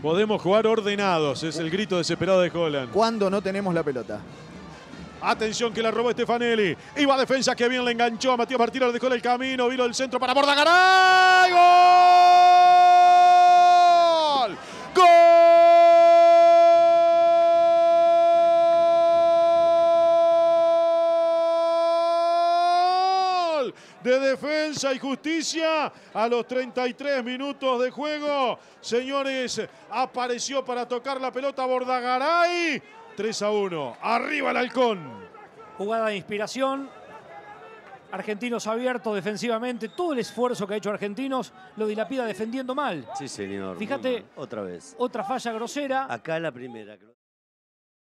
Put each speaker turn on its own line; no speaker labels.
Podemos jugar ordenados, es el grito desesperado de Holland. Cuando no tenemos la pelota. Atención que la robó Stefanelli. Iba a defensa que bien le enganchó a Matías Martínez, le dejó el camino, vino el centro para Bordagarán.
de Defensa y Justicia a los 33 minutos de juego. Señores, apareció para tocar la pelota
Bordagaray. 3 a 1. Arriba el halcón. Jugada de inspiración. Argentinos abiertos defensivamente. Todo el esfuerzo que ha hecho Argentinos lo dilapida defendiendo mal. Sí, señor. Fíjate. Otra vez. Otra falla grosera. Acá la primera.